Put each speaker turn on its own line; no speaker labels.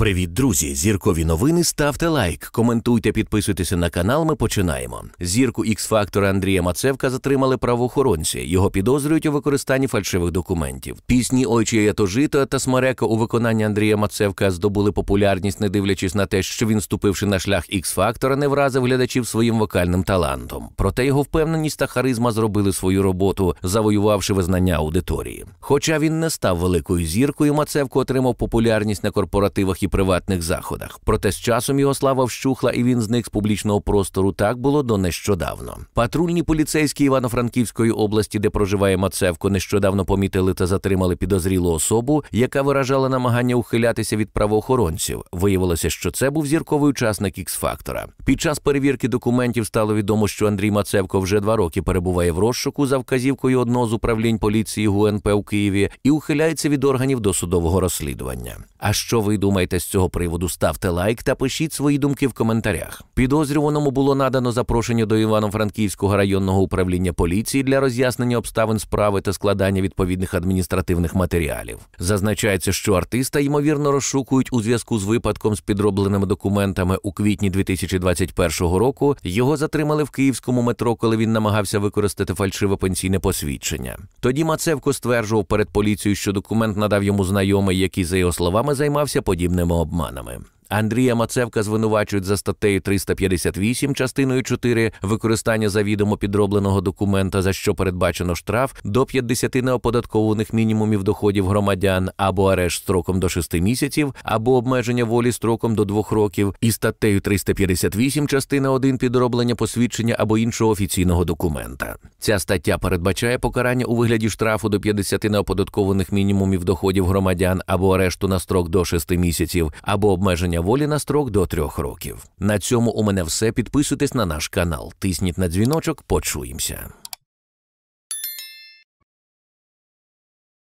Привіт, друзі! Зіркові новини. Ставте лайк, коментуйте, підписуйтеся на канал. Ми починаємо. Зірку ікс-фактора Андрія Мацевка затримали правоохоронці. Його підозрюють у використанні фальшивих документів. Пісні «Ой, я то жито» та Смарека у виконанні Андрія Мацевка здобули популярність, не дивлячись на те, що він, вступивши на шлях ікс-фактора, не вразив глядачів своїм вокальним талантом. Проте його впевненість та харизма зробили свою роботу, завоювавши визнання аудиторії. Хоча він не став великою зіркою, Мацевко отримав популярність на корпоративах і приватних заходах. Проте з часом його слава вщухла, і він зник з публічного простору. Так було до нещодавно. Патрульні поліцейські Івано-Франківської області, де проживає Мацевко, нещодавно помітили та затримали підозрілу особу, яка виражала намагання ухилятися від правоохоронців. Виявилося, що це був зірковий учасник Ікс-фактора. Під час перевірки документів стало відомо, що Андрій Мацевко вже два роки перебуває в розшуку за вказівкою одного з управлінь поліції ГУНП у Києві і ухиляється від органів досудового розслідування. А що ви думаєте? з цього приводу, ставте лайк та пишіть свої думки в коментарях. Підозрюваному було надано запрошення до Івано-Франківського районного управління поліції для роз'яснення обставин справи та складання відповідних адміністративних матеріалів. Зазначається, що артиста ймовірно розшукують у зв'язку з випадком з підробленими документами у квітні 2021 року. Його затримали в київському метро, коли він намагався використати фальшиве пенсійне посвідчення. Тоді Мацевко стверджував перед поліцією, що документ надав йому знайомий, який за його словами займався подібним самообманами. Андрія Мацевка звинувачують за статтею 358 частиною 4 використання завідомо підробленого документа, за що передбачено штраф до 50 неоподаткованих мінімумів доходів громадян або арешт строком до 6 місяців, або обмеження волі строком до 2 років, і статтею 358 частина 1 підроблення посвідчення або іншого офіційного документа. Ця стаття передбачає покарання у вигляді штрафу до 50 неоподаткованих мінімумів доходів громадян або арешту на строк до 6 місяців, або обмеження волі на строк до трьох років. На цьому у мене все. Підписуйтесь на наш канал, тисніть на дзвіночок. Почуємося.